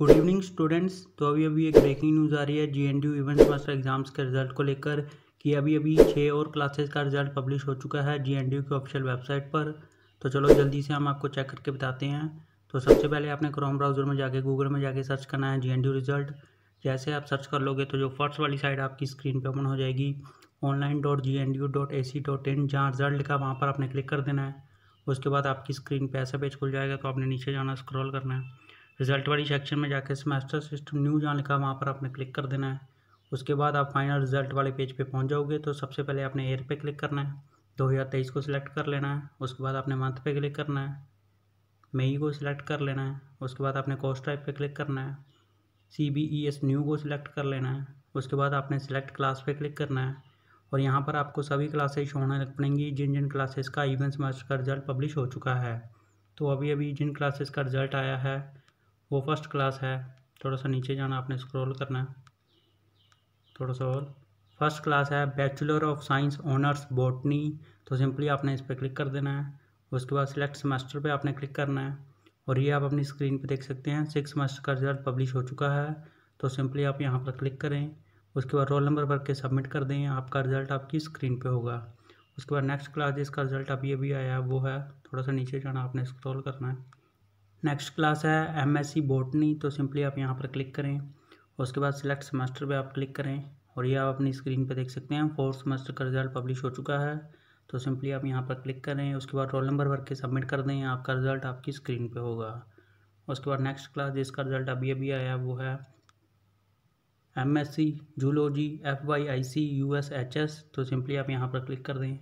good evening students तो अभी अभी एक ब्रेकिंग न्यूज़ आ रही है G N D events master exams के रिजल्ट को लेकर कि अभी अभी छः और क्लासेस का रिजल्ट पब्लिश हो चुका है जी एन डी की ऑफिशियल वेबसाइट पर तो चलो जल्दी से हम आपको चेक करके बताते हैं तो सबसे पहले आपने क्रोम ब्राउज़र में जाके गूगल में जाके सर्च करना है जी एन डी रिज़ल्ट जैसे आप सर्च कर लोगे तो जो फर्स्ट वाली साइड आपकी स्क्रीन पर ओपन हो जाएगी online dot G N D U dot A C dot in जहाँ रिजल्ट लिखा वहाँ पर आपने क्लिक कर देना है उसके बाद आपकी स्क्रीन पर ऐसा पेज खुल जाएगा तो आपने नीचे जाना स्क्रॉल करना है रिजल्ट वाली सेक्शन में जाकर सेमेस्टर सिस्टम न्यू जहाँ लिखा वहाँ पर आपने क्लिक कर देना है उसके बाद आप फाइनल रिजल्ट वाले पेज पे पहुँच जाओगे तो सबसे पहले आपने एयर पे क्लिक करना है दो हज़ार तेईस को सिलेक्ट कर लेना है उसके बाद आपने मंथ पे क्लिक करना है मई को सिलेक्ट कर लेना है उसके बाद आपने कोर्स टाइप पे क्लिक करना है C B E S new को सिलेक्ट कर लेना है उसके बाद आपने सिलेक्ट क्लास पर क्लिक करना है और यहाँ पर आपको सभी क्लासेज होने लग पड़ेंगी जिन जिन क्लासेस का इवन सेमेस्टर का रिजल्ट पब्लिश हो चुका है तो अभी अभी जिन क्लासेस का रिजल्ट आया है वो फर्स्ट क्लास है थोड़ा सा नीचे जाना आपने स्क्रॉल करना है थोड़ा सा और फर्स्ट क्लास है bachelor of science honours botany तो सिंपली आपने इस पर क्लिक कर देना है उसके बाद सिलेक्ट सेमेस्टर पे आपने क्लिक करना है और ये आप अपनी स्क्रीन पे देख सकते हैं सिक्स सेमेस्टर का रिजल्ट पब्लिश हो चुका है तो सिंपली आप यहाँ पर क्लिक करें उसके बाद रोल नंबर भर के सबमिट कर दें आपका रिजल्ट आपकी स्क्रीन पर होगा उसके बाद नेक्स्ट क्लास जिसका रिजल्ट अभी अभी आया वो है थोड़ा सा नीचे जाना आपने स्क्रॉल करना है नेक्स्ट क्लास है एम सी बोटनी तो सिंपली आप यहाँ पर क्लिक करें उसके बाद सिलेक्ट सेमेस्टर पे आप क्लिक करें और ये आप अपनी स्क्रीन पे देख सकते हैं फोर्थ सेमेस्टर का रिजल्ट पब्लिश हो चुका है तो सिंपली आप यहाँ पर क्लिक करें उसके बाद रोल नंबर भर के सबमिट कर दें आपका रिजल्ट आपकी स्क्रीन पर होगा उसके बाद नेक्स्ट क्लास जिसका रिजल्ट अभी अभी आया वो है M S C zoology F Y I C U S H S तो सिंपली आप यहाँ पर क्लिक कर दें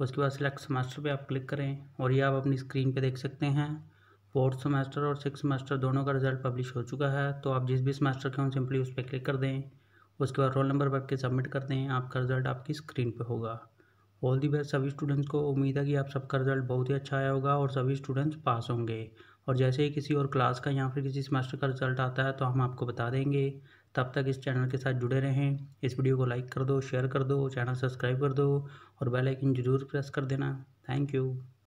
उसके बाद सिलेक्ट सेमेस्टर पे आप क्लिक करें और ये आप अपनी स्क्रीन पे देख सकते हैं फोर्थ सेमेस्टर और सिक्स सेमेस्टर दोनों का रिजल्ट पब्लिश हो चुका है तो आप जिस भी सेमेस्टर के हों सिंपली उस पर क्लिक कर दें उसके बाद रोल नंबर भर के सबमिट कर दें आपका रिजल्ट आपकी स्क्रीन पर होगा ऑल दी बेस्ट सभी स्टूडेंट्स को उम्मीद है कि आप सबका रिजल्ट बहुत ही अच्छा आया होगा और सभी स्टूडेंट्स पास होंगे और जैसे ही किसी और क्लास का या फिर किसी सेमेस्टर का रिजल्ट आता है तो हम आपको बता देंगे तब तक इस चैनल के साथ जुड़े रहें इस वीडियो को लाइक कर दो शेयर कर दो चैनल सब्सक्राइब कर दो और बेल आइकन जरूर प्रेस कर देना थैंक यू